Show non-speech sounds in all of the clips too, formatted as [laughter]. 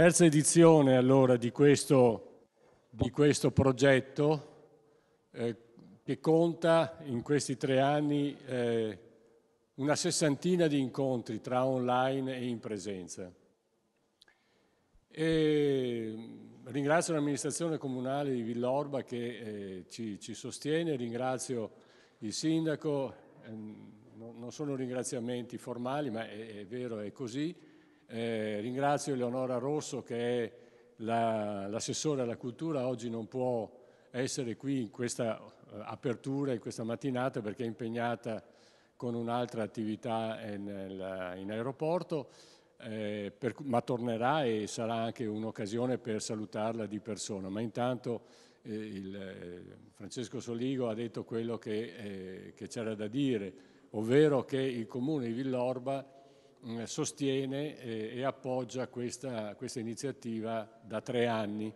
Terza edizione allora di questo, di questo progetto eh, che conta in questi tre anni eh, una sessantina di incontri tra online e in presenza. E ringrazio l'amministrazione comunale di Villorba che eh, ci, ci, sostiene, ringrazio il sindaco, ehm, non sono ringraziamenti formali ma è, è vero, è così, eh, ringrazio Eleonora Rosso che è l'assessore alla cultura, oggi non può essere qui in questa eh, apertura, in questa mattinata perché è impegnata con un'altra attività in, in aeroporto, eh, per, ma tornerà e sarà anche un'occasione per salutarla di persona. Ma intanto eh, il, eh, Francesco Soligo ha detto quello che eh, c'era da dire, ovvero che il comune di Villorba Mm, sostiene eh, e appoggia questa, questa, iniziativa da tre anni.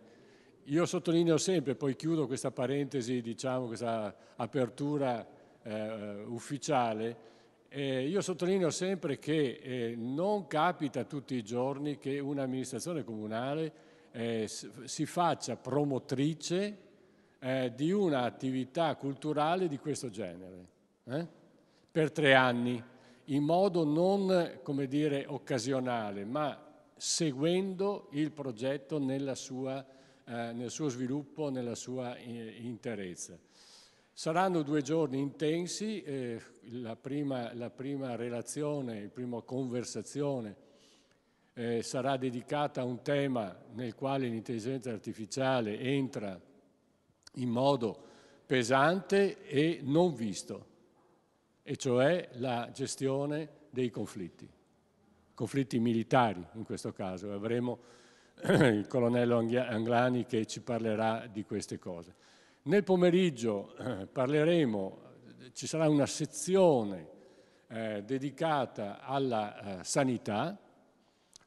Io sottolineo sempre, poi chiudo questa parentesi, diciamo, questa apertura eh, ufficiale, eh, io sottolineo sempre che eh, non capita tutti i giorni che un'amministrazione comunale eh, si faccia promotrice eh, di un'attività culturale di questo genere, per tre anni in modo non, come dire, occasionale, ma seguendo il progetto sua, eh, nel suo sviluppo, nella sua eh, interezza. Saranno due giorni intensi, eh, la, prima, la, prima, relazione, la prima conversazione eh, sarà dedicata a un tema nel quale l'intelligenza artificiale entra in modo pesante e non visto e cioè la gestione dei conflitti, conflitti militari in questo caso, avremo eh, il colonnello Anglani che ci parlerà di queste cose. Nel pomeriggio eh, parleremo, ci sarà una sezione eh, dedicata alla eh, sanità,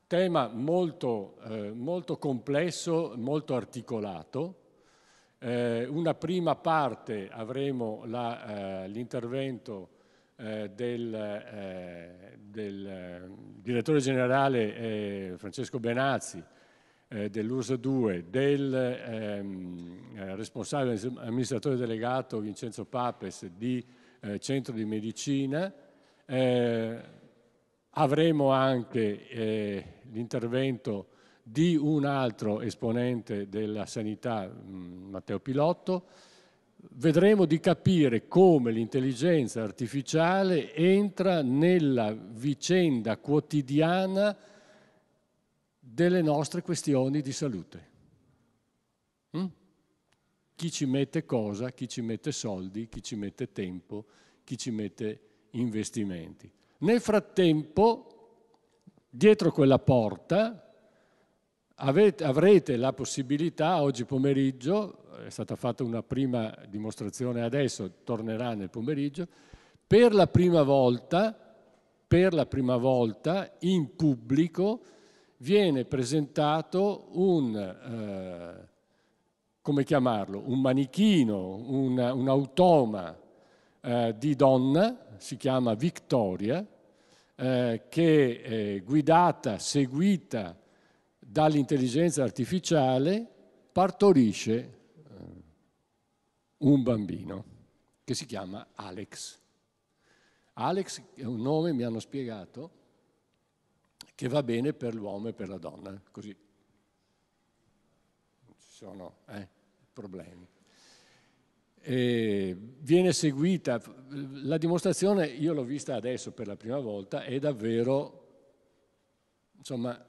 tema molto, eh, molto, complesso, molto articolato. Eh, una prima parte avremo l'intervento eh, del, eh, del, direttore generale eh, Francesco Benazzi eh, dell'URSS 2, del ehm, eh, responsabile amministratore delegato Vincenzo Papes di Centro di Medicina, avremo anche l'intervento di un altro esponente della sanità, mm, Matteo Pilotto, vedremo di capire come l'intelligenza artificiale entra nella vicenda quotidiana delle nostre questioni di salute. Mm? Chi ci mette cosa, chi ci mette soldi, chi ci mette tempo, chi ci mette investimenti. Nel frattempo, dietro quella porta, avete, avrete la possibilità oggi pomeriggio, è stata fatta una prima dimostrazione adesso, tornerà nel pomeriggio, per la prima volta, per la prima volta in pubblico viene presentato un, eh, come chiamarlo, un manichino, un, un automa eh, di donna, si chiama Victoria, eh, che è guidata, seguita dall'intelligenza artificiale, partorisce un bambino che si chiama Alex. Alex è un nome, mi hanno spiegato, che va bene per l'uomo e per la donna, così non ci sono eh, problemi. E viene seguita, la dimostrazione io l'ho vista adesso per la prima volta, è davvero insomma,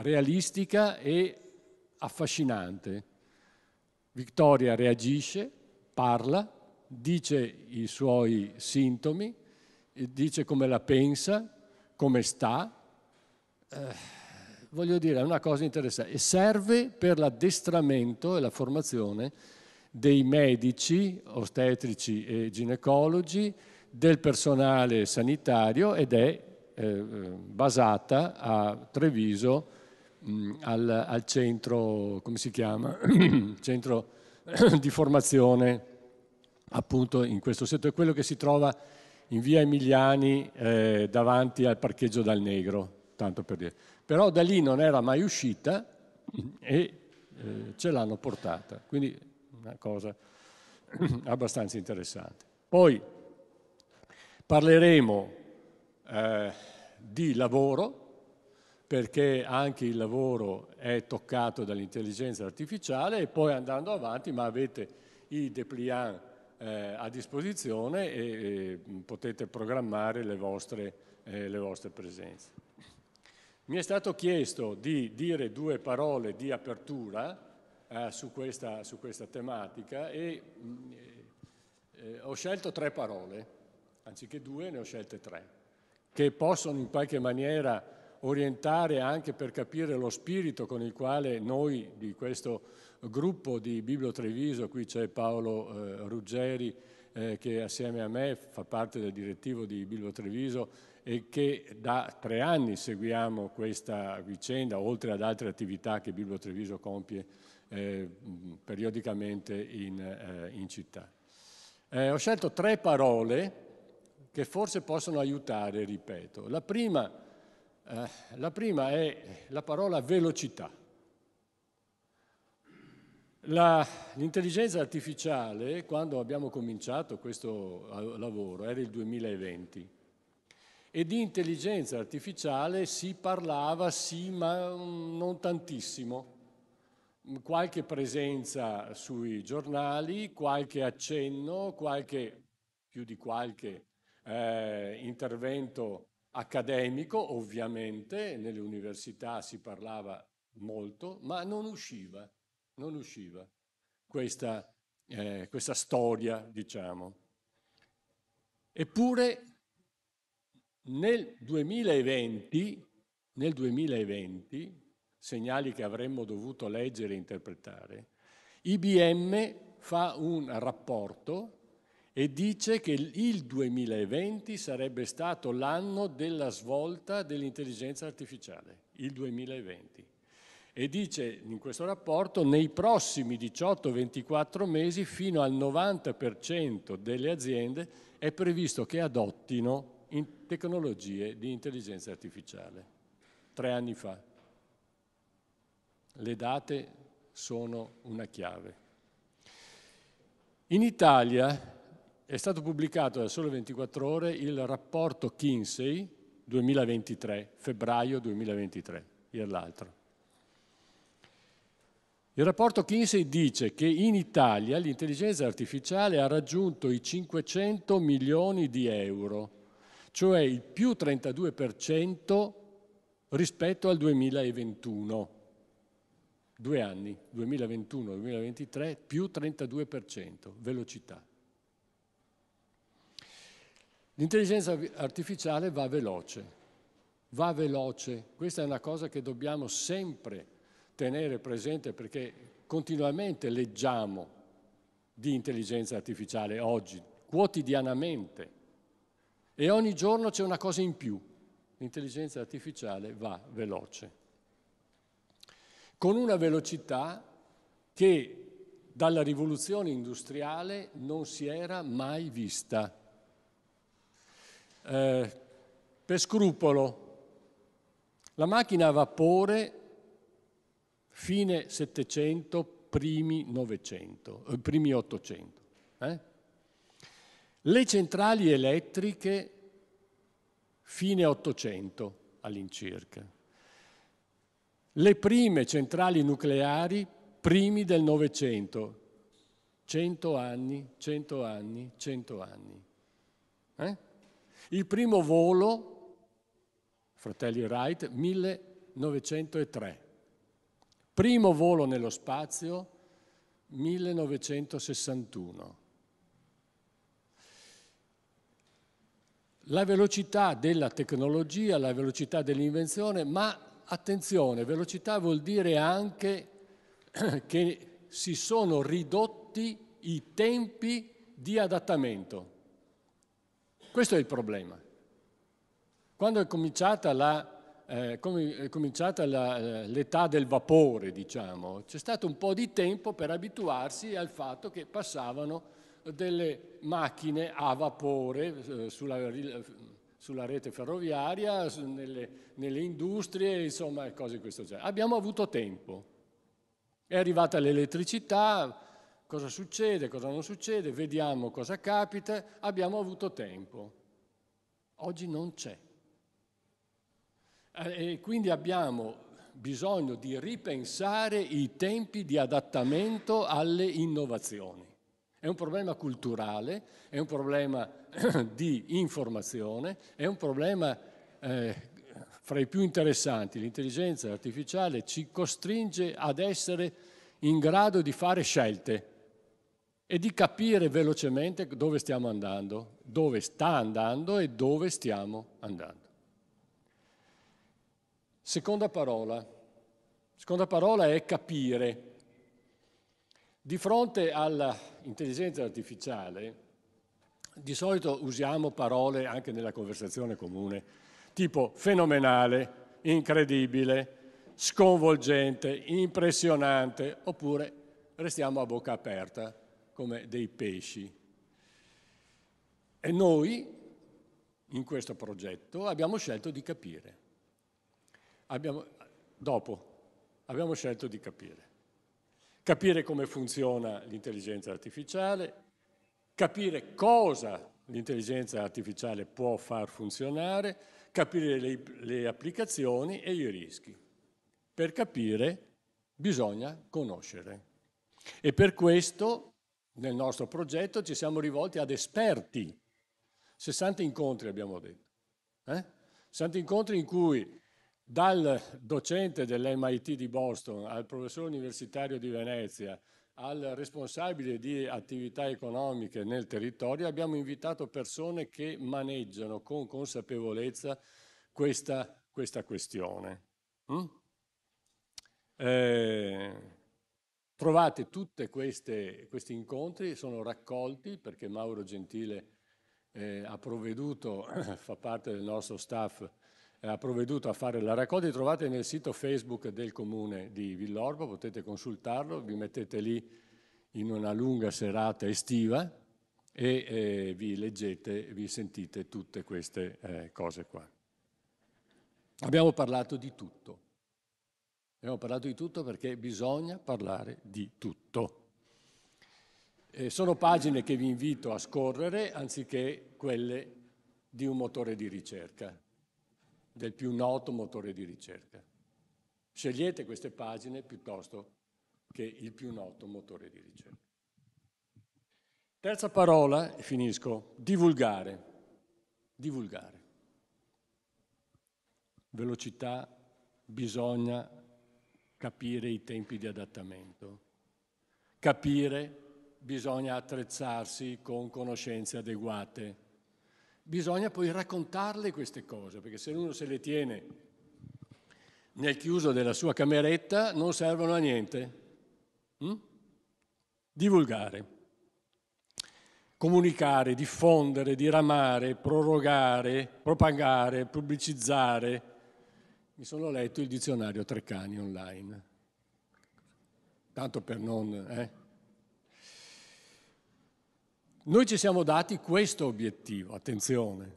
realistica e affascinante. Vittoria reagisce, parla, dice i suoi sintomi, dice come la pensa, come sta. Eh, voglio dire, è una cosa interessante e serve per l'addestramento e la formazione dei medici, ostetrici e ginecologi, del personale sanitario ed è eh, eh basata a Treviso mh, mm, al, al, centro, come si chiama, [clears throat] centro [clears throat] di formazione appunto in questo settore, quello che si trova in via Emiliani eh, davanti al parcheggio dal Negro, tanto per dire. Però da lì non era mai uscita [clears throat] e eh, ce l'hanno portata, quindi una cosa abbastanza interessante. Poi parleremo eh, di lavoro, perché anche il lavoro è toccato dall'intelligenza artificiale e poi andando avanti, ma avete i dépliant eh, a disposizione e, e, mm, potete programmare le vostre, eh, le vostre presenze. Mi è stato chiesto di dire due parole di apertura eh, su, questa, su, questa, tematica e mh, mm, eh, eh, ho scelto tre parole, anziché due ne ho scelte tre, che possono in qualche maniera orientare anche per capire lo spirito con il quale noi di questo gruppo di Biblio Treviso, qui c'è Paolo eh, Ruggeri eh, che assieme a me fa parte del direttivo di Biblio Treviso e che da tre anni seguiamo questa vicenda, oltre ad altre attività che Biblio Treviso compie eh, periodicamente in, eh, in città. Eh, ho scelto tre parole che forse possono aiutare, ripeto. La prima è eh, la prima è la parola velocità. l'intelligenza artificiale, quando abbiamo cominciato questo eh, lavoro, era il 2020, e di intelligenza artificiale si parlava sì, ma mm, non tantissimo. Qualche presenza sui giornali, qualche accenno, qualche, più di qualche eh, intervento accademico, ovviamente, nelle università si parlava molto, ma non usciva, non usciva questa, eh, questa storia, diciamo. Eppure nel 2020, nel 2020, segnali che avremmo dovuto leggere e interpretare, IBM fa un rapporto e dice che il 2020 sarebbe stato l'anno della svolta dell'intelligenza artificiale, il 2020. E dice in questo rapporto nei prossimi 18-24 mesi fino al 90% delle aziende è previsto che adottino tecnologie di intelligenza artificiale. Tre anni fa. Le date sono una chiave. In Italia è stato pubblicato da Sole 24 Ore il rapporto Kinsey 2023, febbraio 2023, ieri l'altro. Il rapporto Kinsey dice che in Italia l'intelligenza artificiale ha raggiunto i 500 milioni di euro, cioè il più 32% rispetto al 2021. Due anni, 2021-2023, più 32%, velocità. L'intelligenza artificiale va veloce, va veloce. Questa è una cosa che dobbiamo sempre tenere presente perché continuamente leggiamo di intelligenza artificiale oggi, quotidianamente. E ogni giorno c'è una cosa in più. L'intelligenza artificiale va veloce. Con una velocità che dalla rivoluzione industriale non si era mai vista. Eh, per scrupolo. La macchina a vapore fine 700, primi 900, eh, primi 800. Eh? Le centrali elettriche fine 800 all'incirca. Le prime centrali nucleari primi del 900. 100 anni, 100 anni, 100 anni. Eh? Il primo volo, fratelli Wright, 1903. Primo volo nello spazio, 1961. La velocità della tecnologia, la velocità dell'invenzione, ma attenzione, velocità vuol dire anche [clears throat] che si sono ridotti i tempi di adattamento. Questo è il problema. Quando è cominciata la eh, è cominciata eh, l'età del vapore, diciamo, c'è stato un po' di tempo per abituarsi al fatto che passavano delle macchine a vapore eh, sulla, sulla, rete ferroviaria, nelle, nelle, industrie, insomma, cose di questo genere. Abbiamo avuto tempo. È arrivata l'elettricità, cosa succede, cosa non succede, vediamo cosa capita, abbiamo avuto tempo. Oggi non c'è. Eh, e quindi abbiamo bisogno di ripensare i tempi di adattamento alle innovazioni. È un problema culturale, è un problema [clears throat] di informazione, è un problema eh, fra i più interessanti. L'intelligenza artificiale ci costringe ad essere in grado di fare scelte e di capire velocemente dove stiamo andando, dove sta andando e dove stiamo andando. Seconda parola. Seconda parola è capire. Di fronte all'intelligenza artificiale, di solito usiamo parole anche nella conversazione comune, tipo fenomenale, incredibile, sconvolgente, impressionante, oppure restiamo a bocca aperta come dei pesci. E noi, in questo progetto, abbiamo scelto di capire. Abbiamo, dopo, abbiamo scelto di capire. Capire come funziona l'intelligenza artificiale, capire cosa l'intelligenza artificiale può far funzionare, capire le, le applicazioni e i rischi. Per capire bisogna conoscere. E per questo nel nostro progetto ci siamo rivolti ad esperti. 60 incontri abbiamo detto. Eh? 60 incontri in cui dal docente dell'MIT di Boston al professore universitario di Venezia al responsabile di attività economiche nel territorio abbiamo invitato persone che maneggiano con consapevolezza questa, questa questione. Mm? Eh, Trovate tutti questi incontri, sono raccolti perché Mauro Gentile eh, ha provveduto, [laughs] fa parte del nostro staff, eh, ha provveduto a fare la raccolta, li trovate nel sito Facebook del comune di Villorbo, potete consultarlo, vi mettete lì in una lunga serata estiva e eh, vi leggete, vi sentite tutte queste eh, cose qua. Abbiamo parlato di tutto Abbiamo parlato di tutto perché bisogna parlare di tutto. Eh, sono pagine che vi invito a scorrere anziché quelle di un motore di ricerca, del più noto motore di ricerca. Scegliete queste pagine piuttosto che il più noto motore di ricerca. Terza parola, e finisco, divulgare. Divulgare. Velocità, bisogna capire i tempi di adattamento. Capire bisogna attrezzarsi con conoscenze adeguate. Bisogna poi raccontarle queste cose, perché se uno se le tiene nel chiuso della sua cameretta non servono a niente. Mm? Divulgare, comunicare, diffondere, diramare, prorogare, propagare, pubblicizzare, mi sono letto il dizionario Treccani online, tanto per non... Eh. Noi ci siamo dati questo obiettivo, attenzione,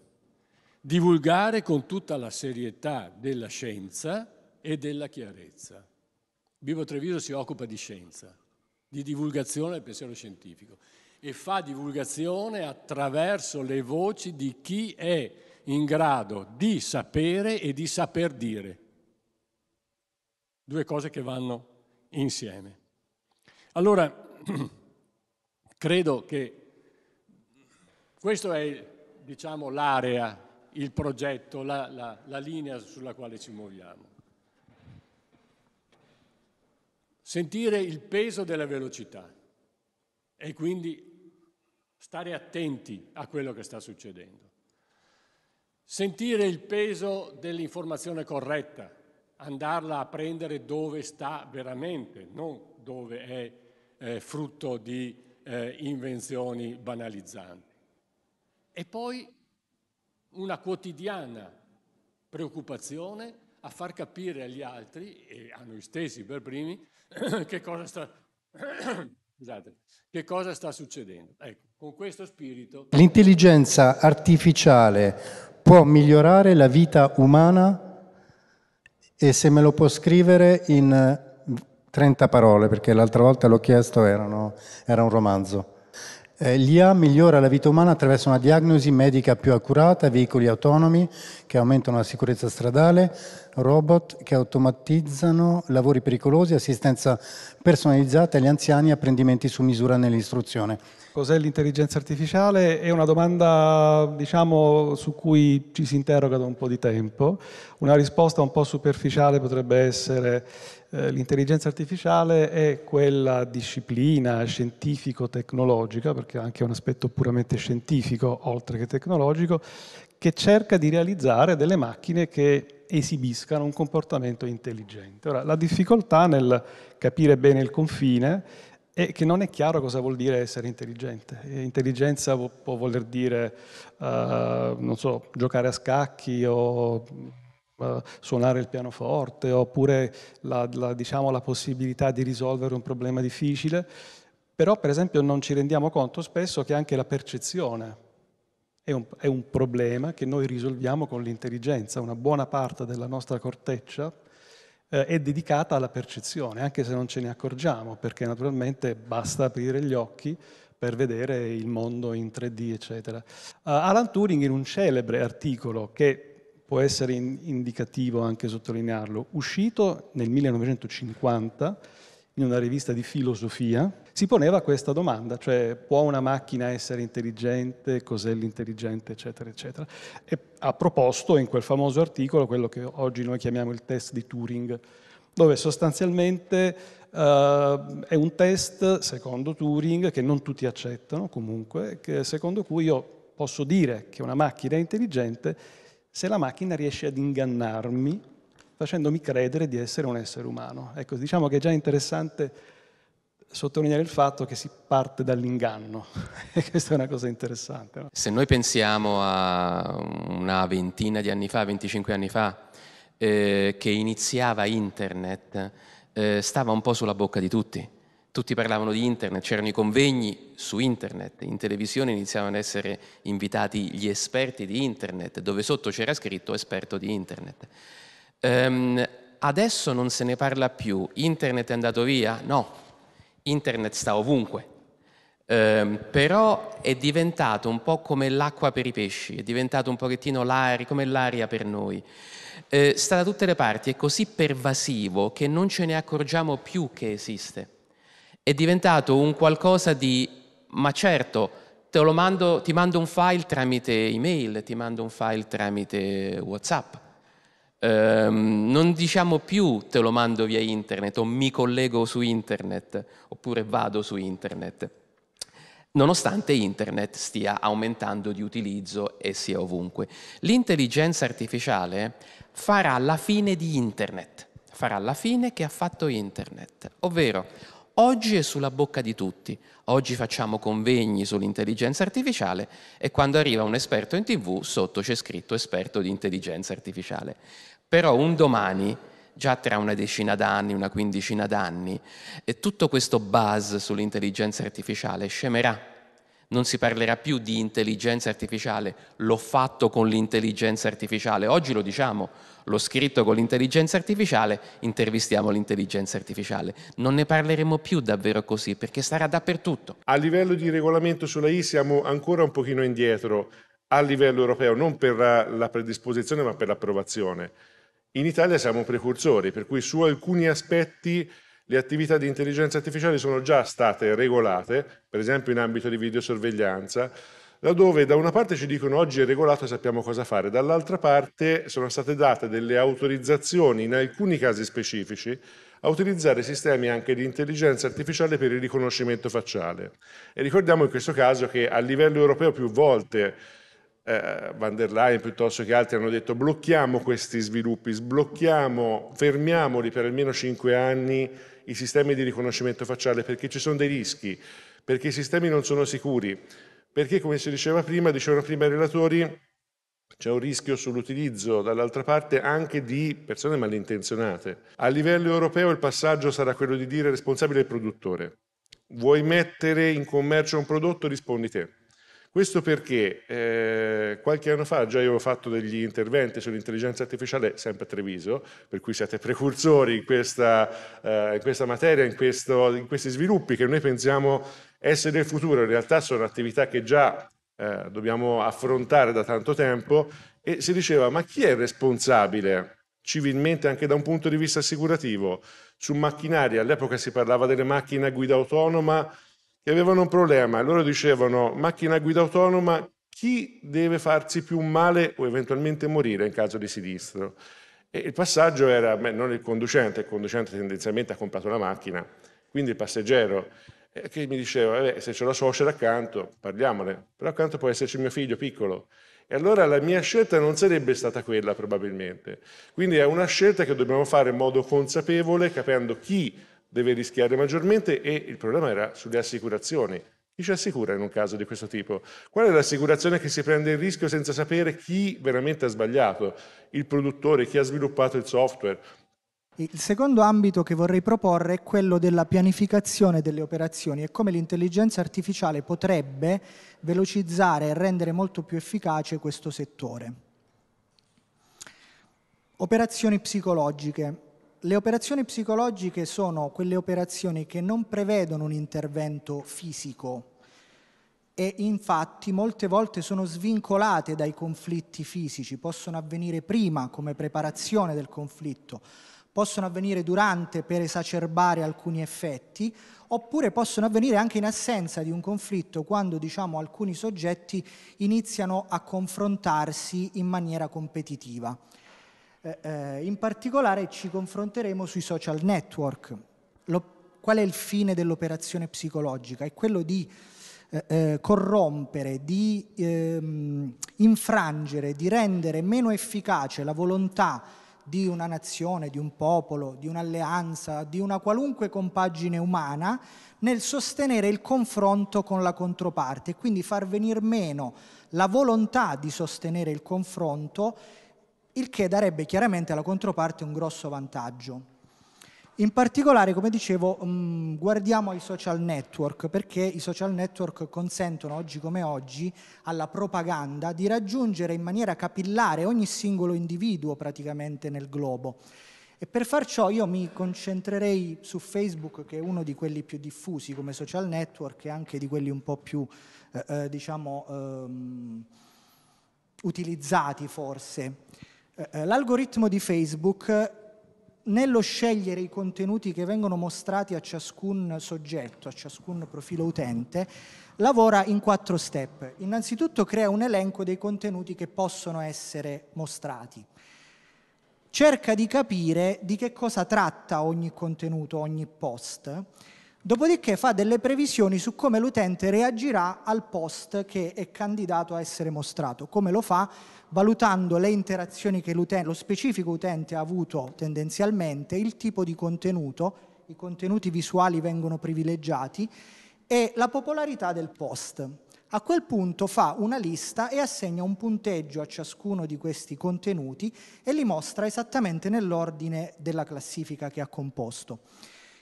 divulgare con tutta la serietà della scienza e della chiarezza. Vivo Treviso si occupa di scienza, di divulgazione del pensiero scientifico e fa divulgazione attraverso le voci di chi è in grado di sapere e di saper dire. Due cose che vanno insieme. Allora, [clears throat] credo che questo è, diciamo, l'area, il progetto, la, la, la linea sulla quale ci muoviamo. Sentire il peso della velocità e quindi stare attenti a quello che sta succedendo. Sentire il peso dell'informazione corretta, andarla a prendere dove sta veramente, non dove è eh, frutto di eh, invenzioni banalizzanti. E poi una quotidiana preoccupazione a far capire agli altri e a noi stessi per primi [coughs] che cosa sta, Scusate, esatto. che cosa sta succedendo? Ecco, con questo spirito... L'intelligenza artificiale può migliorare la vita umana e se me lo può scrivere in 30 parole, perché l'altra volta l'ho chiesto, erano, era un romanzo. Eh, L'IA migliora la vita umana attraverso una diagnosi medica più accurata, veicoli autonomi che aumentano la sicurezza stradale, robot che automatizzano lavori pericolosi, assistenza personalizzata agli anziani, apprendimenti su misura nell'istruzione. Cos'è l'intelligenza artificiale? È una domanda diciamo, su cui ci si interroga da un po' di tempo. Una risposta un po' superficiale potrebbe essere eh, l'intelligenza artificiale è quella disciplina scientifico-tecnologica, perché ha anche un aspetto puramente scientifico oltre che tecnologico, che cerca di realizzare delle macchine che esibiscano un comportamento intelligente. Ora, la difficoltà nel capire bene il confine è che non è chiaro cosa vuol dire essere intelligente. Intelligenza può voler dire, uh, non so, giocare a scacchi o eh, suonare il pianoforte oppure la, la, diciamo, la possibilità di risolvere un problema difficile, però per esempio non ci rendiamo conto spesso che anche la percezione è un, è un, problema che noi risolviamo con l'intelligenza. Una buona parte della nostra corteccia eh, è dedicata alla percezione, anche se non ce ne accorgiamo, perché naturalmente basta aprire gli occhi per vedere il mondo in 3D, eccetera. Uh, Alan Turing in un celebre articolo che può essere indicativo anche sottolinearlo, uscito nel 1950 in una rivista di filosofia, si poneva questa domanda, cioè può una macchina essere intelligente, cos'è l'intelligente, eccetera, eccetera. E ha proposto in quel famoso articolo quello che oggi noi chiamiamo il test di Turing, dove sostanzialmente Uh, è un test, secondo Turing, che non tutti accettano comunque, secondo cui io posso dire che una macchina è intelligente se la macchina riesce ad ingannarmi facendomi credere di essere un essere umano. Ecco, diciamo che è già interessante sottolineare il fatto che si parte dall'inganno [laughs] e questa è una cosa interessante. No? Se noi pensiamo a una ventina di anni fa, 25 anni fa, eh, che iniziava internet, eh, stava un po' sulla bocca di tutti tutti parlavano di internet, c'erano i convegni su internet, in televisione iniziavano ad essere invitati gli esperti di internet, dove sotto c'era scritto esperto di internet. Um, adesso non se ne parla più, internet è andato via? No, internet sta ovunque, um, però è diventato un po' come l'acqua per i pesci, è diventato un pochettino l'aria, come l'aria per noi. Eh, sta da tutte le parti, è così pervasivo che non ce ne accorgiamo più che esiste è diventato un qualcosa di, ma certo, mando, ti mando un file tramite email, ti mando un file tramite Whatsapp. Um, non diciamo più te lo mando via internet o mi collego su internet oppure vado su internet, nonostante internet stia aumentando di utilizzo e sia ovunque. L'intelligenza artificiale farà la fine di internet, farà la fine che ha fatto internet, ovvero Oggi è sulla bocca di tutti. Oggi facciamo convegni sull'intelligenza artificiale e quando arriva un esperto in tv sotto c'è scritto esperto di intelligenza artificiale. Però un domani già tra una decina d'anni, una quindicina d'anni, e tutto questo buzz sull'intelligenza artificiale scemerà non si parlerà più di intelligenza artificiale, l'ho fatto con l'intelligenza artificiale, oggi lo diciamo, l'ho scritto con l'intelligenza artificiale, intervistiamo l'intelligenza artificiale. Non ne parleremo più davvero così perché sarà dappertutto. A livello di regolamento sulla I siamo ancora un pochino indietro a livello europeo, non per la predisposizione ma per l'approvazione. In Italia siamo precursori, per cui su alcuni aspetti le attività di intelligenza artificiale sono già state regolate, per esempio in ambito di videosorveglianza, laddove da una parte ci dicono oggi è regolato e sappiamo cosa fare, dall'altra parte sono state date delle autorizzazioni in alcuni casi specifici a utilizzare sistemi anche di intelligenza artificiale per il riconoscimento facciale. E ricordiamo in questo caso che a livello europeo più volte eh, van der Leyen piuttosto che altri hanno detto blocchiamo questi sviluppi, sblocchiamo, fermiamoli per almeno cinque anni i sistemi di riconoscimento facciale perché ci sono dei rischi, perché i sistemi non sono sicuri, perché come si diceva prima, dicevano prima i relatori, c'è un rischio sull'utilizzo dall'altra parte anche di persone malintenzionate. A livello europeo il passaggio sarà quello di dire responsabile il produttore. Vuoi mettere in commercio un prodotto? Rispondi te. Questo perché eh, qualche anno fa già avevo fatto degli interventi sull'intelligenza artificiale, sempre a Treviso, per cui siete precursori in questa, eh, in questa materia, in, questo, in, questi sviluppi che noi pensiamo essere il futuro. In realtà sono attività che già eh, dobbiamo affrontare da tanto tempo e si diceva ma chi è responsabile civilmente anche da un punto di vista assicurativo su macchinari? All'epoca si parlava delle macchine a guida autonoma che avevano un problema. Loro dicevano macchina a guida autonoma, chi deve farsi più male o eventualmente morire in caso di sinistro? E il passaggio era, beh, non il conducente, il conducente tendenzialmente ha comprato la macchina, quindi il passeggero eh, che mi diceva, eh, se c'è la suocera accanto, parliamone, però accanto può esserci mio figlio piccolo. E allora la mia scelta non sarebbe stata quella probabilmente. Quindi è una scelta che dobbiamo fare in modo consapevole, capendo chi deve rischiare maggiormente e il problema era sulle assicurazioni. Chi ci assicura in un caso di questo tipo? Qual è l'assicurazione che si prende il rischio senza sapere chi veramente ha sbagliato? Il produttore, chi ha sviluppato il software? Il secondo ambito che vorrei proporre è quello della pianificazione delle operazioni e come l'intelligenza artificiale potrebbe velocizzare e rendere molto più efficace questo settore. Operazioni psicologiche le operazioni psicologiche sono quelle operazioni che non prevedono un intervento fisico e infatti molte volte sono svincolate dai conflitti fisici, possono avvenire prima come preparazione del conflitto, possono avvenire durante per esacerbare alcuni effetti, oppure possono avvenire anche in assenza di un conflitto, quando diciamo, alcuni soggetti iniziano a confrontarsi in maniera competitiva. Eh, eh, in particolare ci confronteremo sui social network. Lo, qual è il fine dell'operazione psicologica? È quello di eh, eh, corrompere, di ehm, infrangere, di rendere meno efficace la volontà di una nazione, di un popolo, di un'alleanza, di una qualunque compagine umana nel sostenere il confronto con la controparte e quindi far venir meno la volontà di sostenere il confronto il che darebbe chiaramente alla controparte un grosso vantaggio. In particolare, come dicevo, mm, guardiamo ai social network perché i social network consentono oggi come oggi alla propaganda di raggiungere in maniera capillare ogni singolo individuo praticamente nel globo. E per far ciò io mi concentrerei su Facebook, che è uno di quelli più diffusi come social network e anche di quelli un po' più, eh, eh diciamo, ehm, utilizzati forse. Eh, eh, l'algoritmo di Facebook nello scegliere i contenuti che vengono mostrati a ciascun soggetto, a ciascun profilo utente, lavora in quattro step. Innanzitutto crea un elenco dei contenuti che possono essere mostrati. Cerca di capire di che cosa tratta ogni contenuto, ogni post, dopodiché fa delle previsioni su come l'utente reagirà al post che è candidato a essere mostrato, come lo fa valutando le interazioni che lo specifico utente ha avuto tendenzialmente, il tipo di contenuto, i contenuti visuali vengono privilegiati e la popolarità del post. A quel punto fa una lista e assegna un punteggio a ciascuno di questi contenuti e li mostra esattamente nell'ordine della classifica che ha composto.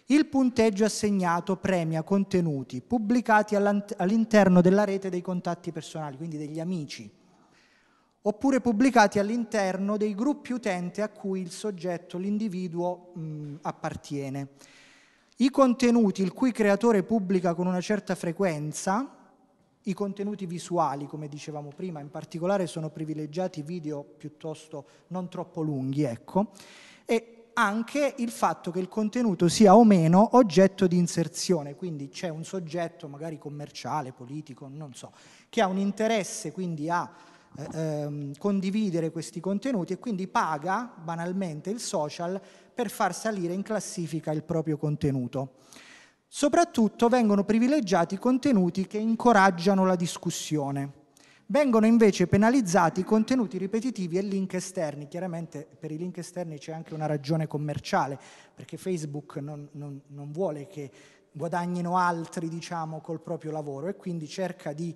Il punteggio assegnato premia contenuti pubblicati all'interno della rete dei contatti personali, quindi degli amici, oppure pubblicati all'interno dei gruppi utente a cui il soggetto, l'individuo mh, mm, appartiene. I contenuti il cui creatore pubblica con una certa frequenza, i contenuti visuali, come dicevamo prima, in particolare sono privilegiati video piuttosto non troppo lunghi, ecco, e anche il fatto che il contenuto sia o meno oggetto di inserzione, quindi c'è un soggetto magari commerciale, politico, non so, che ha un interesse, quindi ha eh, ehm, condividere questi contenuti e quindi paga banalmente il social per far salire in classifica il proprio contenuto. Soprattutto vengono privilegiati contenuti che incoraggiano la discussione. Vengono invece penalizzati contenuti ripetitivi e link esterni. Chiaramente per i link esterni c'è anche una ragione commerciale, perché Facebook non, non, non vuole che guadagnino altri diciamo, col proprio lavoro e quindi cerca di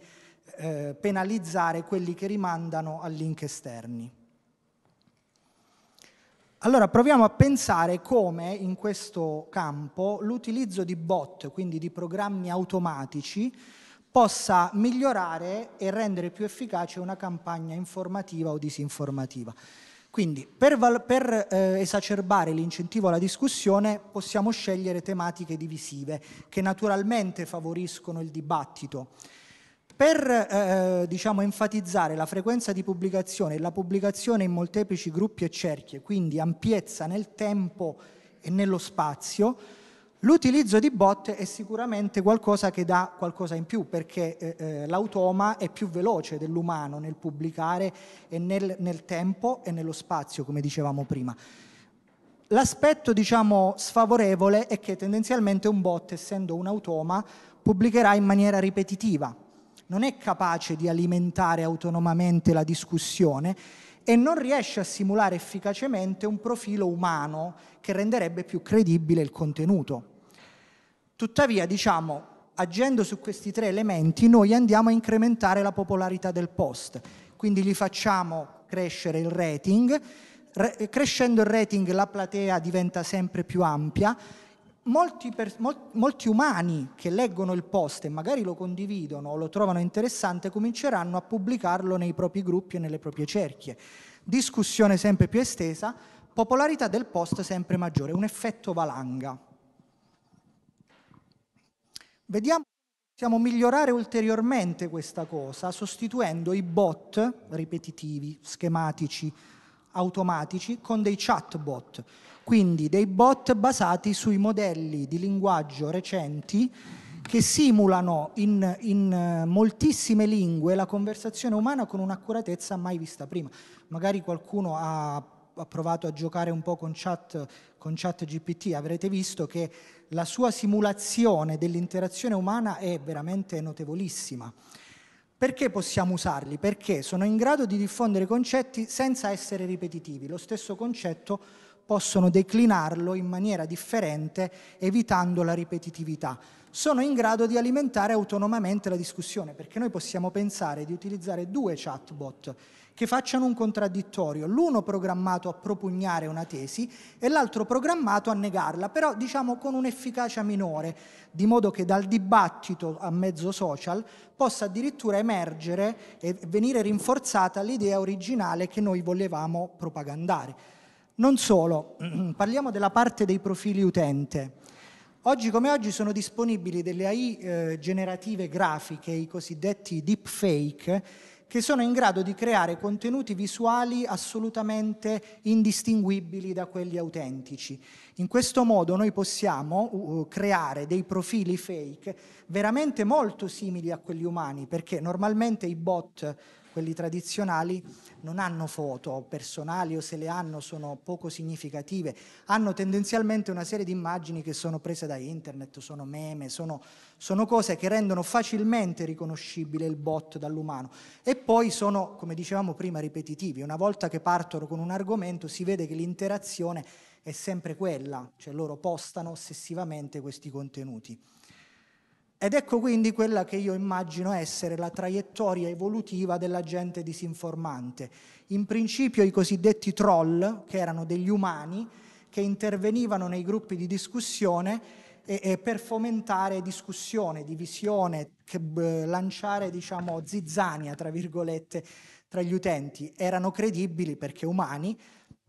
eh, penalizzare quelli che rimandano a link esterni. Allora proviamo a pensare come in questo campo l'utilizzo di bot, quindi di programmi automatici, possa migliorare e rendere più efficace una campagna informativa o disinformativa. Quindi per, per eh, esacerbare l'incentivo alla discussione possiamo scegliere tematiche divisive che naturalmente favoriscono il dibattito per eh, eh, diciamo, enfatizzare la frequenza di pubblicazione e la pubblicazione in molteplici gruppi e cerchie, quindi ampiezza nel tempo e nello spazio, l'utilizzo di bot è sicuramente qualcosa che dà qualcosa in più, perché eh, eh l'automa è più veloce dell'umano nel pubblicare e nel, nel tempo e nello spazio, come dicevamo prima. L'aspetto diciamo, sfavorevole è che tendenzialmente un bot, essendo un automa, pubblicherà in maniera ripetitiva non è capace di alimentare autonomamente la discussione e non riesce a simulare efficacemente un profilo umano che renderebbe più credibile il contenuto. Tuttavia, diciamo, agendo su questi tre elementi, noi andiamo a incrementare la popolarità del post, quindi gli facciamo crescere il rating, Re- crescendo il rating la platea diventa sempre più ampia molti, per, mol, molti umani che leggono il post e magari lo condividono o lo trovano interessante cominceranno a pubblicarlo nei propri gruppi e nelle proprie cerchie. Discussione sempre più estesa, popolarità del post sempre maggiore, un effetto valanga. Vediamo possiamo migliorare ulteriormente questa cosa sostituendo i bot ripetitivi, schematici, automatici con dei chatbot quindi dei bot basati sui modelli di linguaggio recenti che simulano in, in, eh, moltissime lingue la conversazione umana con un'accuratezza mai vista prima. Magari qualcuno ha, ha provato a giocare un po' con chat, con chat GPT, avrete visto che la sua simulazione dell'interazione umana è veramente notevolissima. Perché possiamo usarli? Perché sono in grado di diffondere concetti senza essere ripetitivi. Lo stesso concetto possono declinarlo in maniera differente evitando la ripetitività. Sono in grado di alimentare autonomamente la discussione perché noi possiamo pensare di utilizzare due chatbot che facciano un contraddittorio, l'uno programmato a propugnare una tesi e l'altro programmato a negarla, però diciamo con un'efficacia minore, di modo che dal dibattito a mezzo social possa addirittura emergere e venire rinforzata l'idea originale che noi volevamo propagandare. Non solo, [clears throat] parliamo della parte dei profili utente. Oggi come oggi sono disponibili delle AI eh, generative grafiche, i cosiddetti deepfake, che sono in grado di creare contenuti visuali assolutamente indistinguibili da quelli autentici. In questo modo noi possiamo uh, creare dei profili fake veramente molto simili a quelli umani, perché normalmente i bot quelli tradizionali non hanno foto personali o se le hanno sono poco significative, hanno tendenzialmente una serie di immagini che sono prese da internet, sono meme, sono, sono cose che rendono facilmente riconoscibile il bot dall'umano e poi sono, come dicevamo prima, ripetitivi, una volta che partono con un argomento si vede che l'interazione è sempre quella, cioè loro postano ossessivamente questi contenuti. Ed ecco quindi quella che io immagino essere la traiettoria evolutiva della gente disinformante. In principio i cosiddetti troll, che erano degli umani, che intervenivano nei gruppi di discussione e, e per fomentare discussione, divisione, che, b, lanciare diciamo zizzania, tra virgolette, tra gli utenti. Erano credibili perché umani,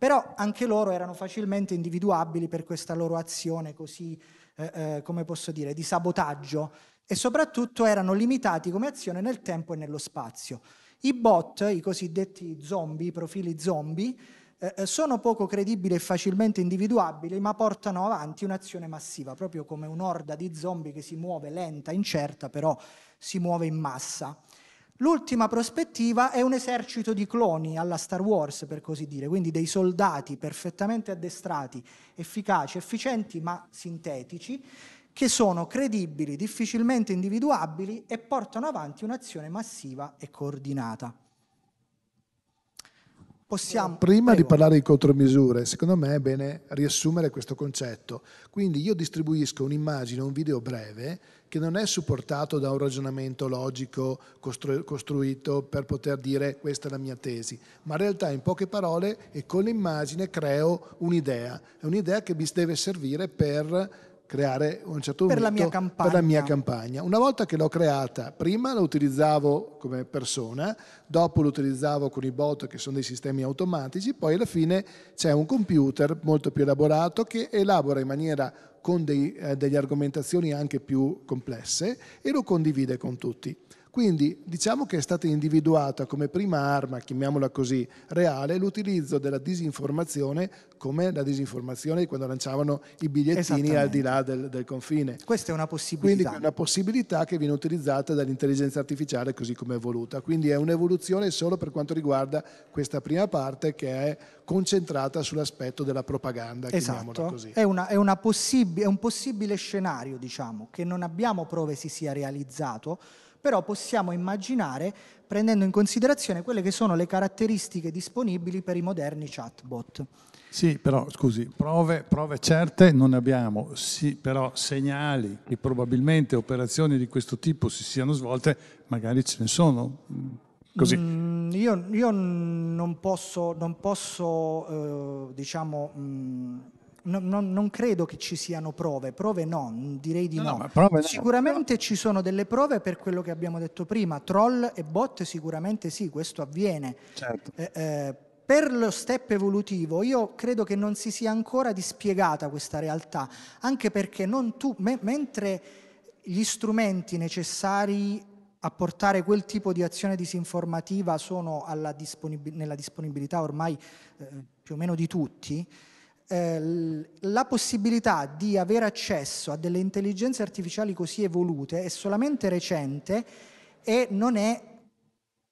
però anche loro erano facilmente individuabili per questa loro azione così, eh, eh, come posso dire, di sabotaggio e soprattutto erano limitati come azione nel tempo e nello spazio. I bot, i cosiddetti zombie, i profili zombie, eh, eh sono poco credibili e facilmente individuabili, ma portano avanti un'azione massiva, proprio come un'orda di zombie che si muove lenta, incerta, però si muove in massa. L'ultima prospettiva è un esercito di cloni alla Star Wars, per così dire, quindi dei soldati perfettamente addestrati, efficaci, efficienti ma sintetici, che sono credibili, difficilmente individuabili e portano avanti un'azione massiva e coordinata. Possiamo... Prima Prego. di parlare di contromisure, secondo me è bene riassumere questo concetto. Quindi io distribuisco un'immagine, un video breve che non è supportato da un ragionamento logico costruito per poter dire questa è la mia tesi, ma in realtà in poche parole e con l'immagine creo un'idea, è un'idea che mi deve servire per creare un certo per momento la per la mia campagna. Una volta che l'ho creata, prima la utilizzavo come persona, dopo l'utilizzavo con i bot che sono dei sistemi automatici, poi alla fine c'è un computer molto più elaborato che elabora in maniera con dei, eh, delle argomentazioni anche più complesse e lo condivide con tutti. Quindi diciamo che è stata individuata come prima arma, chiamiamola così, reale l'utilizzo della disinformazione come la disinformazione quando lanciavano i bigliettini al di là del, del, confine. Questa è una possibilità. Quindi è una possibilità che viene utilizzata dall'intelligenza artificiale così come è voluta. Quindi è un'evoluzione solo per quanto riguarda questa prima parte che è concentrata sull'aspetto della propaganda, esatto. così. È, una, è, una possib- è un possibile scenario, diciamo, che non abbiamo prove si sia realizzato però possiamo immaginare prendendo in considerazione quelle che sono le caratteristiche disponibili per i moderni chatbot. Sì, però scusi, prove, prove certe non ne abbiamo, sì, però segnali che probabilmente operazioni di questo tipo si siano svolte, magari ce ne sono. Mm, mm io, io, non posso, non posso eh, diciamo... Mh, mm, no, no, non credo che ci siano prove, prove no, direi di no. no. Sicuramente ci sono delle prove per quello che abbiamo detto prima, troll e bot sicuramente sì, questo avviene. Certo. Eh, eh, per lo step evolutivo io credo che non si sia ancora dispiegata questa realtà, anche perché non tu, me, mentre gli strumenti necessari a portare quel tipo di azione disinformativa sono disponib- nella disponibilità ormai eh, più o meno di tutti, eh, la possibilità di avere accesso a delle intelligenze artificiali così evolute è solamente recente e non è,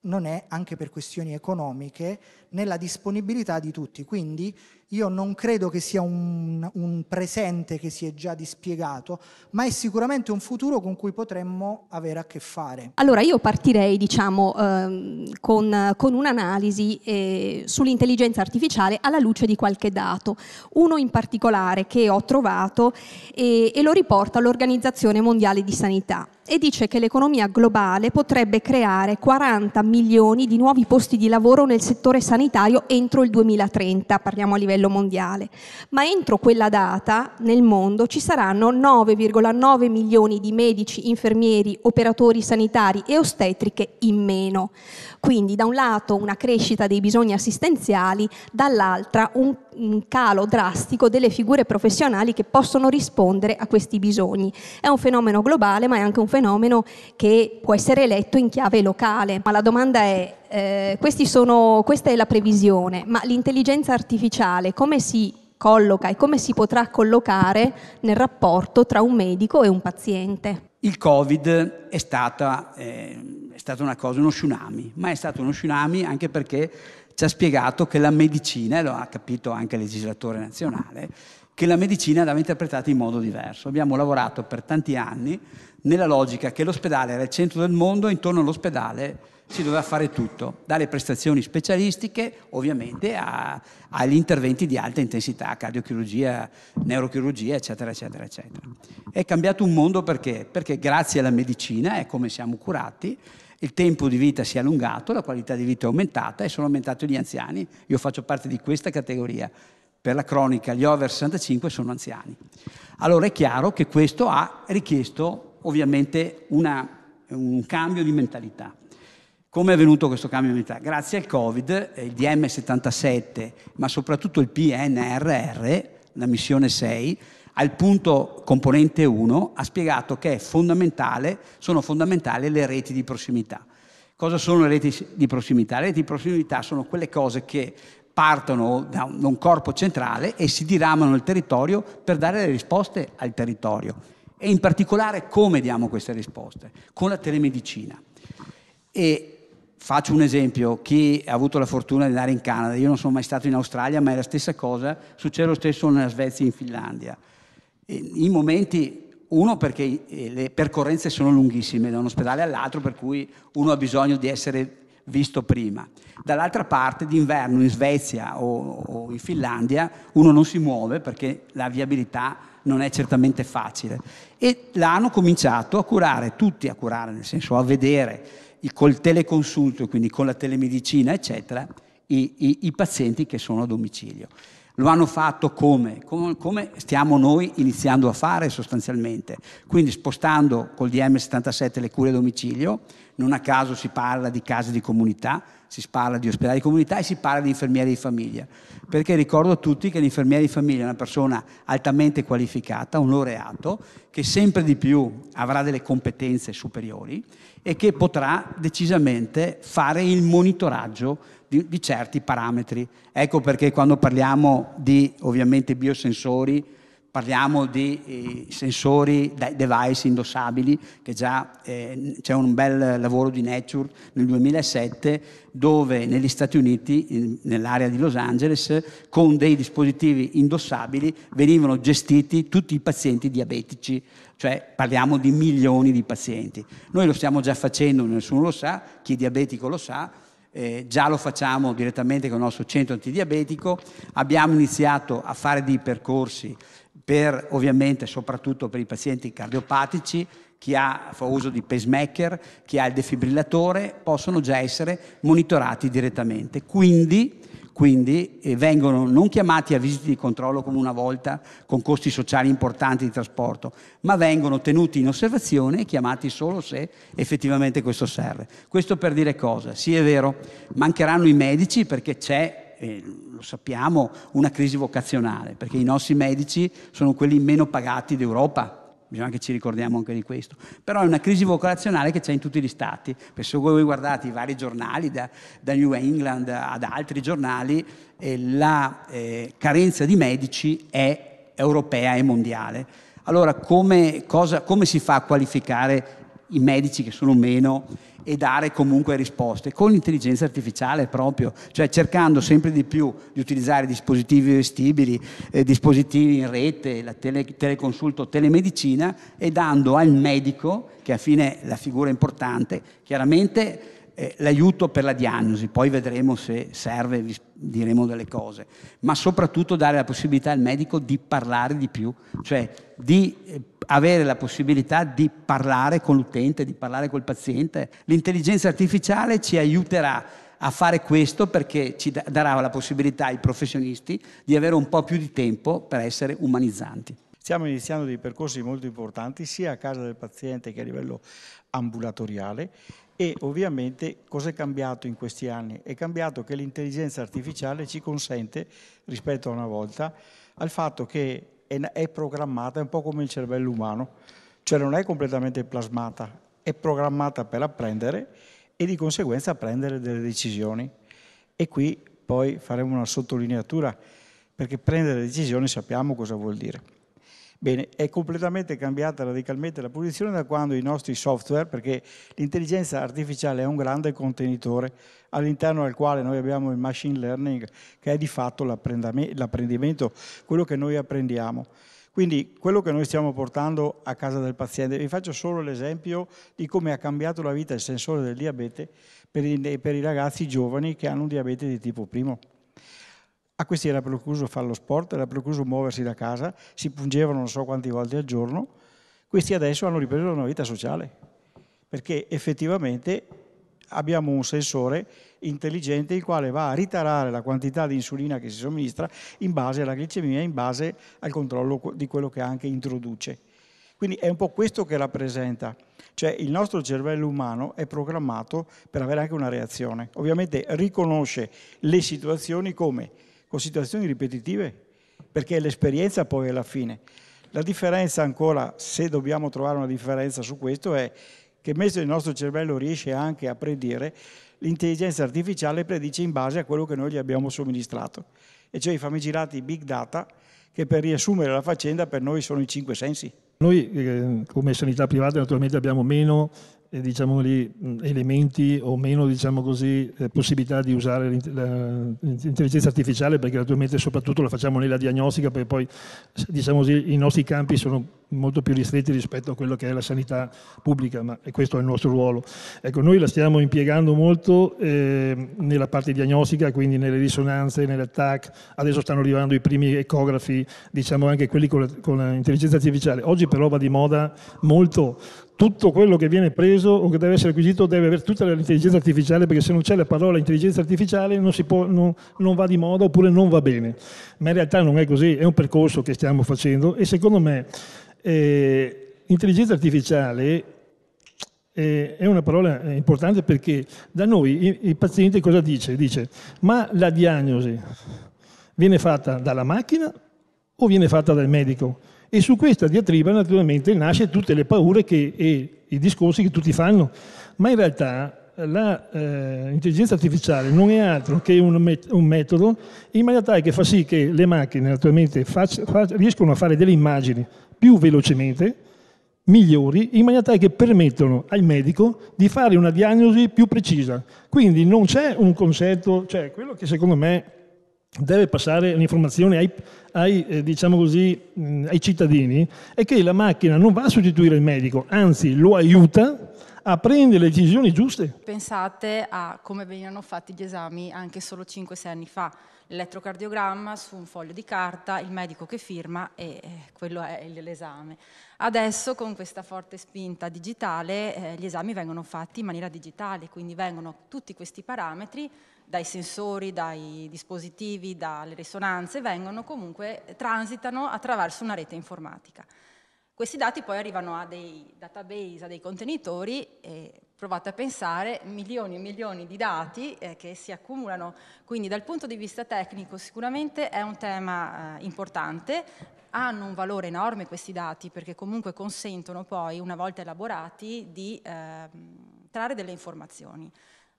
non è anche per questioni economiche, nella disponibilità di tutti. Quindi io non credo che sia un, un, presente che si è già dispiegato, ma è sicuramente un futuro con cui potremmo avere a che fare. Allora io partirei diciamo, ehm, con, con, un'analisi eh, sull'intelligenza artificiale alla luce di qualche dato, uno in particolare che ho trovato eh, e lo riporta l'Organizzazione Mondiale di Sanità e dice che l'economia globale potrebbe creare 40 milioni di nuovi posti di lavoro nel settore sanitario sanitario entro il 2030, parliamo a livello mondiale, ma entro quella data nel mondo ci saranno 9,9 milioni di medici, infermieri, operatori sanitari e ostetriche in meno. Quindi da un lato una crescita dei bisogni assistenziali, dall'altra un un calo drastico delle figure professionali che possono rispondere a questi bisogni. È un fenomeno globale, ma è anche un fenomeno che può essere letto in chiave locale. Ma la domanda è, eh, sono, questa è la previsione, ma l'intelligenza artificiale come si colloca e come si potrà collocare nel rapporto tra un medico e un paziente? Il Covid è stata, eh, è stata una cosa, uno tsunami, ma è stato uno tsunami anche perché ci ha spiegato che la medicina, e lo ha capito anche il legislatore nazionale, che la medicina andava interpretata in modo diverso. Abbiamo lavorato per tanti anni nella logica che l'ospedale era il centro del mondo, e intorno all'ospedale si doveva fare tutto, dalle prestazioni specialistiche ovviamente a, agli interventi di alta intensità, cardiochirurgia, neurochirurgia, eccetera, eccetera, eccetera. È cambiato un mondo perché? Perché grazie alla medicina è come siamo curati, il tempo di vita si è allungato, la qualità di vita è aumentata e sono aumentati gli anziani. Io faccio parte di questa categoria. Per la cronica gli over 65 sono anziani. Allora è chiaro che questo ha richiesto ovviamente una, un cambio di mentalità. Come è avvenuto questo cambio di mentalità? Grazie al Covid, eh, il DM77, ma soprattutto il PNRR, la missione 6, al punto componente 1 ha spiegato che fondamentale, sono fondamentali le reti di prossimità. Cosa sono le reti di prossimità? Le reti di prossimità sono quelle cose che partono da un corpo centrale e si diramano nel territorio per dare le risposte al territorio e in particolare come diamo queste risposte, con la telemedicina. E faccio un esempio, chi ha avuto la fortuna di andare in Canada, io non sono mai stato in Australia, ma è la stessa cosa, succede lo stesso nella Svezia e in Finlandia in momenti, uno perché eh, le percorrenze sono lunghissime da un ospedale all'altro, per cui uno ha bisogno di essere visto prima. Dall'altra parte, d'inverno in Svezia o, o, in Finlandia, uno non si muove perché la viabilità non è certamente facile. E là hanno cominciato a curare, tutti a curare, nel senso a vedere col teleconsulto, quindi con la telemedicina, eccetera, i, i, i pazienti che sono a domicilio. Lo hanno fatto come? come? come? stiamo noi iniziando a fare sostanzialmente. Quindi spostando col DM77 le cure a domicilio, non a caso si parla di case di comunità, si parla di ospedali di comunità e si parla di infermieri di famiglia. Perché ricordo a tutti che l'infermiere di famiglia è una persona altamente qualificata, un laureato, che sempre di più avrà delle competenze superiori e che potrà decisamente fare il monitoraggio di, di certi parametri. Ecco perché quando parliamo di ovviamente biosensori, parliamo di eh, sensori, device indossabili, che già eh, c'è un bel lavoro di Nature nel 2007, dove negli Stati Uniti, nell'area di Los Angeles, con dei dispositivi indossabili venivano gestiti tutti i pazienti diabetici, cioè parliamo di milioni di pazienti. Noi lo stiamo già facendo, nessuno lo sa, chi è diabetico lo sa, eh, già lo facciamo direttamente con il nostro centro antidiabetico, abbiamo iniziato a fare dei percorsi per ovviamente soprattutto per i pazienti cardiopatici, chi ha, fa uso di pacemaker, chi ha il defibrillatore, possono già essere monitorati direttamente. Quindi quindi eh, vengono non chiamati a visite di controllo come una volta, con costi sociali importanti di trasporto, ma vengono tenuti in osservazione e chiamati solo se effettivamente questo serve. Questo per dire cosa? Sì è vero, mancheranno i medici perché c'è eh, lo sappiamo, una crisi vocazionale, perché i nostri medici sono quelli meno pagati d'Europa, bisogna che ci ricordiamo anche di questo, però è una crisi vocazionale che c'è in tutti gli stati, perché se voi guardate i vari giornali, da, da New England ad altri giornali, eh, la eh, carenza di medici è europea e mondiale. Allora come, cosa, come si fa a qualificare i medici che sono meno e dare comunque risposte con l'intelligenza artificiale proprio, cioè cercando sempre di più di utilizzare dispositivi vestibili, eh, dispositivi in rete, la tele, teleconsulto, telemedicina e dando al medico, che alla fine è la figura importante, chiaramente eh, l'aiuto per la diagnosi, poi vedremo se serve, vi diremo delle cose, ma soprattutto dare la possibilità al medico di parlare di più, cioè di eh, avere la possibilità di parlare con l'utente, di parlare col paziente. L'intelligenza artificiale ci aiuterà a fare questo perché ci darà la possibilità ai professionisti di avere un po' più di tempo per essere umanizzanti. Stiamo iniziando dei percorsi molto importanti sia a casa del paziente che a livello ambulatoriale e ovviamente cosa è cambiato in questi anni? È cambiato che l'intelligenza artificiale ci consente, rispetto a una volta, al fatto che è programmata, è un po' come il cervello umano, cioè non è completamente plasmata, è programmata per apprendere e di conseguenza prendere delle decisioni. E qui poi faremo una sottolineatura perché prendere decisioni sappiamo cosa vuol dire. Bene, è completamente cambiata radicalmente la posizione da quando i nostri software, perché l'intelligenza artificiale è un grande contenitore all'interno del quale noi abbiamo il machine learning, che è di fatto l'apprendimento, quello che noi apprendiamo. Quindi quello che noi stiamo portando a casa del paziente, vi faccio solo l'esempio di come ha cambiato la vita il sensore del diabete per i, per i ragazzi giovani che hanno un diabete di tipo primo. A ah, questi era precluso fare lo sport, era precluso muoversi da casa, si pungevano non so quante volte al giorno. Questi adesso hanno ripreso una vita sociale, perché effettivamente abbiamo un sensore intelligente il quale va a ritarare la quantità di insulina che si somministra in base alla glicemia, in base al controllo di quello che anche introduce. Quindi è un po' questo che rappresenta, cioè il nostro cervello umano è programmato per avere anche una reazione. Ovviamente riconosce le situazioni come con situazioni ripetitive, perché è l'esperienza poi alla fine. La differenza ancora, se dobbiamo trovare una differenza su questo, è che mentre il nostro cervello riesce anche a predire, l'intelligenza artificiale predice in base a quello che noi gli abbiamo somministrato, e cioè i famigirati big data, che per riassumere la faccenda per noi sono i cinque sensi. Noi eh, come sanità privata naturalmente abbiamo meno eh, diciamo lì, elementi o meno diciamo così, eh, possibilità di usare l'intelligenza artificiale perché naturalmente soprattutto la facciamo nella diagnostica perché poi diciamo così, i nostri campi sono molto più ristretti rispetto a quello che è la sanità pubblica ma questo è il nostro ruolo. Ecco, noi la stiamo impiegando molto ehm, nella parte diagnostica, quindi nelle risonanze, nell'attack, adesso stanno arrivando i primi ecografi, diciamo anche quelli con l'intelligenza artificiale. Oggi per roba di moda molto tutto quello che viene preso o che deve essere acquisito deve avere tutta l'intelligenza artificiale, perché se non c'è la parola intelligenza artificiale non, può, non, non, va di moda oppure non va bene. Ma in realtà non è così, è un percorso che stiamo facendo e secondo me eh, intelligenza artificiale eh, è una parola eh, importante perché da noi il, il paziente cosa dice? Dice ma la diagnosi viene fatta dalla macchina o viene fatta dal medico? E su questa diatriba naturalmente nasce tutte le paure che, e i discorsi che tutti fanno. Ma in realtà l'intelligenza eh, artificiale non è altro che un, met- un, metodo in maniera tale che fa sì che le macchine naturalmente fac- fa- riescono a fare delle immagini più velocemente, migliori, in maniera tale che permettono al medico di fare una diagnosi più precisa. Quindi non c'è un concetto, cioè quello che secondo me deve passare l'informazione ai, ai, eh, diciamo così, mm, ai cittadini è che la macchina non va a sostituire il medico, anzi lo aiuta a prendere le decisioni giuste. Pensate a come venivano fatti gli esami anche solo 5-6 anni fa. L'elettrocardiogramma su un foglio di carta, il medico che firma e eh, quello è l'esame. Adesso con questa forte spinta digitale eh, gli esami vengono fatti in maniera digitale, quindi vengono tutti questi parametri dai sensori, dai dispositivi, dalle risonanze, vengono comunque, eh, transitano attraverso una rete informatica. Questi dati poi arrivano a dei database, a dei contenitori e provate a pensare milioni e milioni di dati eh, che si accumulano. Quindi dal punto di vista tecnico sicuramente è un tema eh, importante, hanno un valore enorme questi dati perché comunque consentono poi, una volta elaborati, di eh, trarre delle informazioni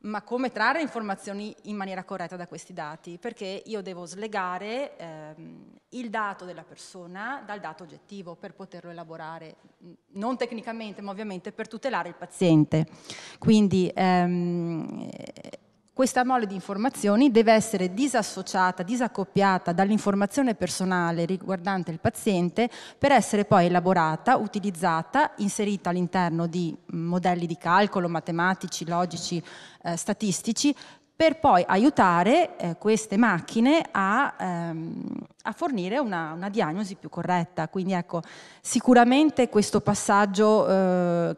ma come trarre informazioni in maniera corretta da questi dati, perché io devo slegare ehm, il dato della persona dal dato oggettivo per poterlo elaborare, non tecnicamente ma ovviamente per tutelare il paziente. Quindi ehm, questa mole di informazioni deve essere disassociata, disaccoppiata dall'informazione personale riguardante il paziente per essere poi elaborata, utilizzata, inserita all'interno di mm, modelli di calcolo matematici, logici, eh, statistici per poi aiutare eh, queste macchine a, ehm, a fornire una, una, diagnosi più corretta. Quindi ecco, sicuramente questo passaggio eh,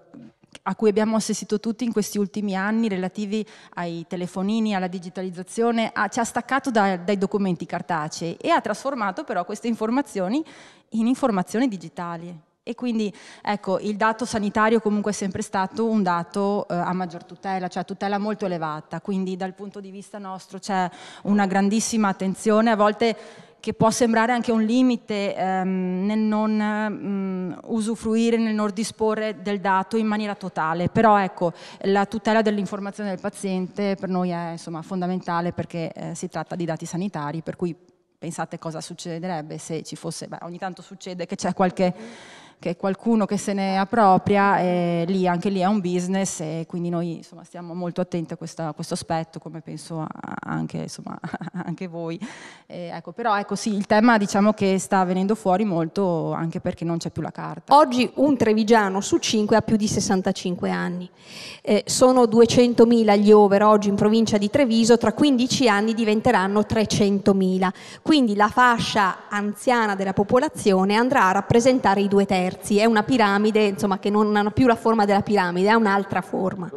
a cui abbiamo assistito tutti in questi ultimi anni relativi ai telefonini, alla digitalizzazione, a, ci ha staccato da, dai documenti cartacei e ha trasformato però queste informazioni in informazioni digitali. E quindi ecco, il dato sanitario comunque è sempre stato un dato eh, a maggior tutela, cioè tutela molto elevata, quindi dal punto di vista nostro c'è una grandissima attenzione, a volte che può sembrare anche un limite ehm, nel non mh, mm, usufruire, nel non disporre del dato in maniera totale, però ecco, la tutela dell'informazione del paziente per noi è insomma, fondamentale perché eh, si tratta di dati sanitari, per cui pensate cosa succederebbe se ci fosse, beh, ogni tanto succede che c'è qualche che qualcuno che se ne appropria, e lì, anche lì è un business e quindi noi insomma, stiamo molto attenti a, questa, a questo aspetto, come penso anche, insomma, [laughs] anche voi. Eh, ecco, però ecco, sì, il tema diciamo che sta venendo fuori molto anche perché non c'è più la carta. Oggi un trevigiano su cinque ha più di 65 anni, eh, sono 200.000 gli over oggi in provincia di Treviso, tra 15 anni diventeranno 300.000, quindi la fascia anziana della popolazione andrà a rappresentare i due temi terzi, è una piramide insomma, che non ha più la forma della piramide, ha un'altra forma,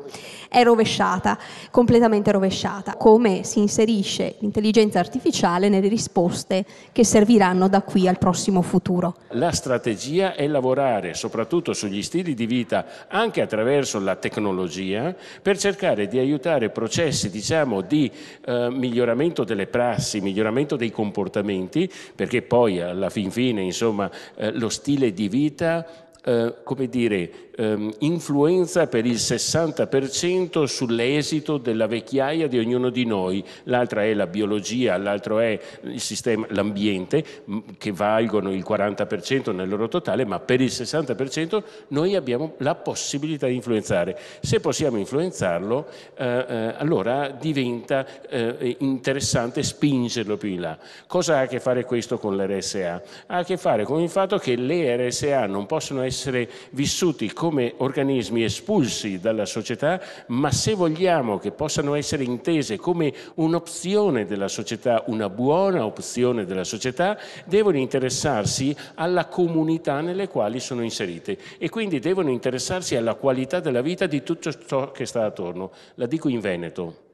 è rovesciata, completamente rovesciata, come si inserisce l'intelligenza artificiale nelle risposte che serviranno da qui al prossimo futuro. La strategia è lavorare soprattutto sugli stili di vita, anche attraverso la tecnologia, per cercare di aiutare processi diciamo, di eh, miglioramento delle prassi, miglioramento dei comportamenti, perché poi alla fin fine insomma, eh, lo stile di vita vita, eh, come dire, ehm, influenza per il 60% sull'esito della vecchiaia di ognuno di noi. L'altra è la biologia, l'altro è sistema, l'ambiente, che valgono il 40% nel loro totale, ma per il 60% noi abbiamo la possibilità di influenzare. Se possiamo influenzarlo, eh, eh, allora diventa eh, interessante spingerlo più in là. Cosa ha a che fare questo con l'RSA? Ha a che fare con il fatto che le RSA non possono essere vissuti con come organismi espulsi dalla società, ma se vogliamo che possano essere intese come un'opzione della società, una buona opzione della società, devono interessarsi alla comunità nelle quali sono inserite e quindi devono interessarsi alla qualità della vita di tutto ciò che sta attorno. La dico in Veneto.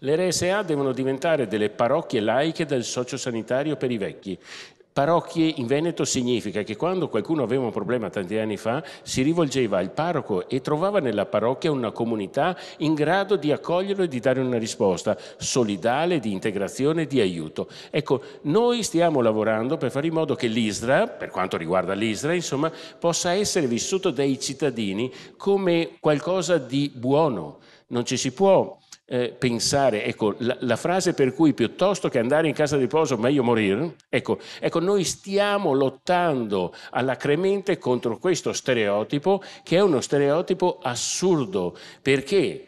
Le RSA devono diventare delle parrocchie laiche del socio sanitario per i vecchi. Parrocchie in Veneto significa che quando qualcuno aveva un problema tanti anni fa si rivolgeva al parroco e trovava nella parrocchia una comunità in grado di accoglierlo e di dare una risposta solidale, di integrazione, di aiuto. Ecco, noi stiamo lavorando per fare in modo che l'Isra, per quanto riguarda l'Isra, insomma, possa essere vissuto dai cittadini come qualcosa di buono. Non ci si può eh, pensare, ecco, la, la, frase per cui piuttosto che andare in casa di riposo meglio morire, ecco, ecco, noi stiamo lottando alacremente contro questo stereotipo che è uno stereotipo assurdo, perché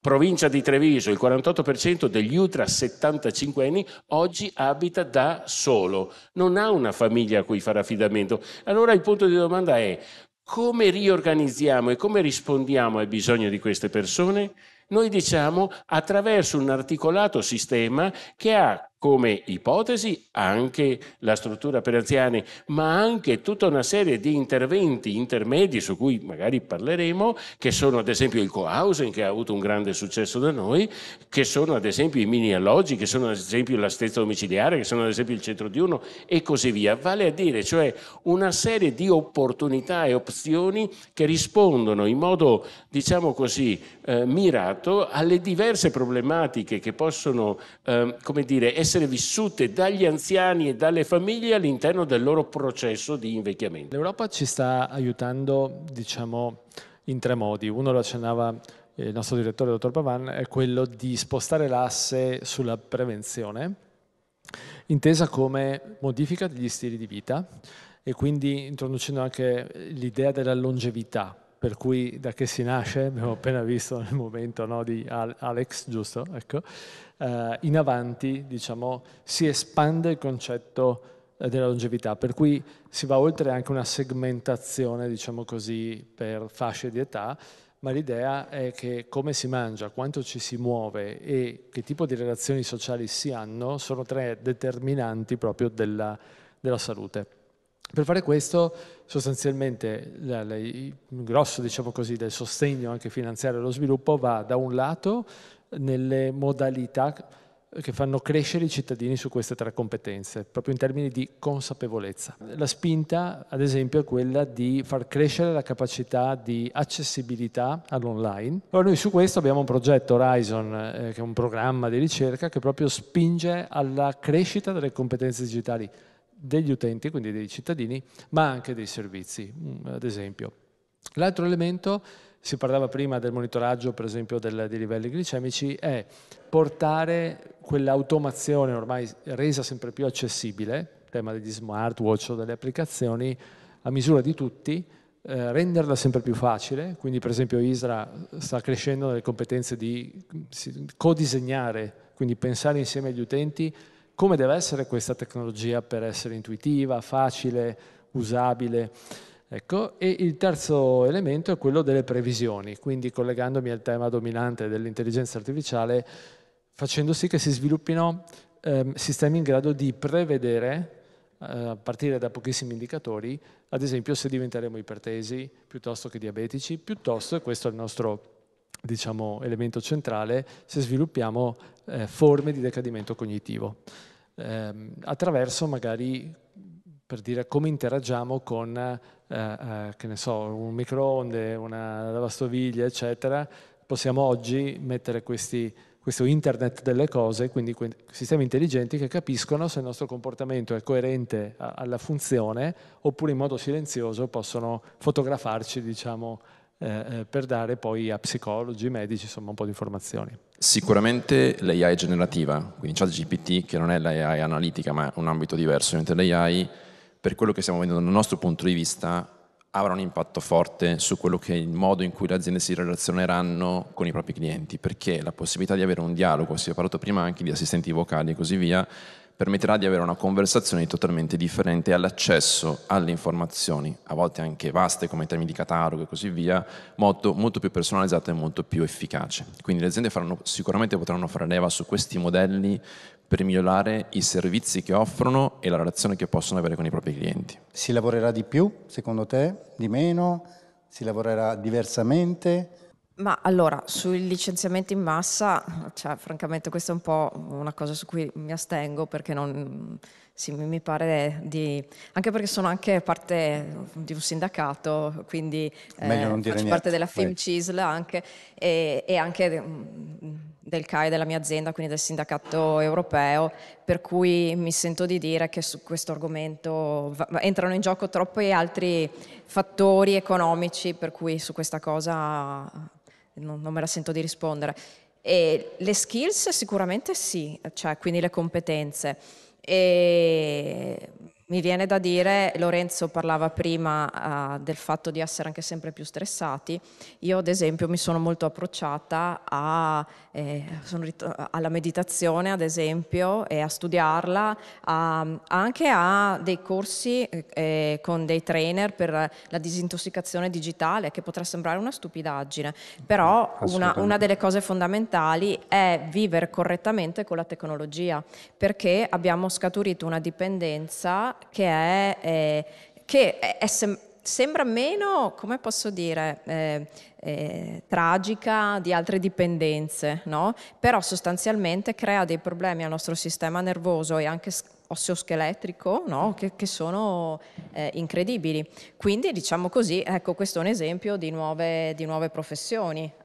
provincia di Treviso il 48% degli ultra 75 anni oggi abita da solo, non ha una famiglia a cui fare affidamento. Allora il punto di domanda è come riorganizziamo e come rispondiamo ai bisogni di queste persone? Noi diciamo attraverso un articolato sistema che ha come ipotesi anche la struttura per anziani, ma anche tutta una serie di interventi intermedi su cui magari parleremo, che sono ad esempio il co-housing che ha avuto un grande successo da noi, che sono ad esempio i mini alloggi, che sono ad esempio la stessa domiciliare, che sono ad esempio il centro di uno e così via. Vale a dire, cioè, una serie di opportunità e opzioni che rispondono in modo, diciamo così, eh, mirato alle diverse problematiche che possono, eh, come dire, essere essere vissute dagli anziani e dalle famiglie all'interno del loro processo di invecchiamento. L'Europa ci sta aiutando, diciamo, in tre modi. Uno lo accennava il nostro direttore, dottor Pavan, è quello di spostare l'asse sulla prevenzione, intesa come modifica degli stili di vita e quindi introducendo anche l'idea della longevità, per cui da che si nasce, abbiamo appena visto nel momento no, di Alex, giusto? Ecco eh, in avanti diciamo, si espande il concetto eh, della longevità, per cui si va oltre anche una segmentazione diciamo così, per fasce di età, ma l'idea è che come si mangia, quanto ci si muove e che tipo di relazioni sociali si hanno sono tre determinanti proprio della, della salute. Per fare questo sostanzialmente il grosso diciamo così, del sostegno anche finanziario allo sviluppo va da un lato nelle modalità che fanno crescere i cittadini su queste tre competenze, proprio in termini di consapevolezza. La spinta, ad esempio, è quella di far crescere la capacità di accessibilità all'online. Allora noi su questo abbiamo un progetto Horizon, eh, che è un programma di ricerca che proprio spinge alla crescita delle competenze digitali degli utenti, quindi dei cittadini, ma anche dei servizi, mm, ad esempio. L'altro elemento si parlava prima del monitoraggio per esempio del, dei livelli glicemici, è portare quell'automazione ormai resa sempre più accessibile, tema degli smartwatch o delle applicazioni, a misura di tutti, eh, renderla sempre più facile, quindi per esempio Isra sta crescendo nelle competenze di co-disegnare, quindi pensare insieme agli utenti come deve essere questa tecnologia per essere intuitiva, facile, usabile. Ecco, e il terzo elemento è quello delle previsioni, quindi collegandomi al tema dominante dell'intelligenza artificiale, facendo sì che si sviluppino eh, sistemi in grado di prevedere, eh, a partire da pochissimi indicatori, ad esempio se diventeremo ipertesi piuttosto che diabetici, piuttosto, e questo è il nostro diciamo, elemento centrale, se sviluppiamo eh, forme di decadimento cognitivo, ehm, attraverso magari per dire come interagiamo con eh, eh, che ne so, un microonde, una lavastoviglie, eccetera, possiamo oggi mettere questi, questo internet delle cose, quindi sistemi intelligenti che capiscono se il nostro comportamento è coerente a, alla funzione oppure in modo silenzioso possono fotografarci, diciamo, eh, eh per dare poi a psicologi, medici, insomma un po' di informazioni. Sicuramente l'AI generativa, quindi ChatGPT, che non è l'AI analitica ma un ambito diverso mentre l'AI per quello che stiamo vedendo dal nostro punto di vista, avrà un impatto forte su quello che è il modo in cui le aziende si relazioneranno con i propri clienti, perché la possibilità di avere un dialogo, si è parlato prima anche di assistenti vocali e così via, permetterà di avere una conversazione totalmente differente e all'accesso alle informazioni, a volte anche vaste come in termini di catalogo e così via, molto, molto più personalizzato e molto più efficace. Quindi le aziende faranno, sicuramente potranno fare leva su questi modelli per migliorare i servizi che offrono e la relazione che possono avere con i propri clienti. Si lavorerà di più, secondo te? Di meno? Si lavorerà diversamente? Ma allora, sui licenziamenti in massa, cioè, francamente questa è un po' una cosa su cui mi astengo perché non, sì, mi pare di... anche perché sono anche parte di un sindacato, quindi eh, faccio niente. parte della Film CISL anche e, e anche mm, del CAI della mia azienda, quindi del sindacato europeo, per cui mi sento di dire che su questo argomento va, entrano in gioco troppi altri fattori economici, per cui su questa cosa non, non me la sento di rispondere. E le skills sicuramente sì, cioè, quindi le competenze. E mi viene da dire, Lorenzo parlava prima uh, del fatto di essere anche sempre più stressati, io ad esempio mi sono molto approcciata a, eh, alla meditazione ad esempio e a studiarla, a, anche a dei corsi eh, eh, con dei trainer per la disintossicazione digitale che potrà sembrare una stupidaggine, però una, una delle cose fondamentali è vivere correttamente con la tecnologia perché abbiamo scaturito una dipendenza che è... Eh, che è sem- sembra meno, come posso dire, eh, eh, tragica di altre dipendenze, no? però sostanzialmente crea dei problemi al nostro sistema nervoso e anche osseo no? che, che, sono eh, incredibili. Quindi diciamo così, ecco questo è un esempio di nuove, di nuove professioni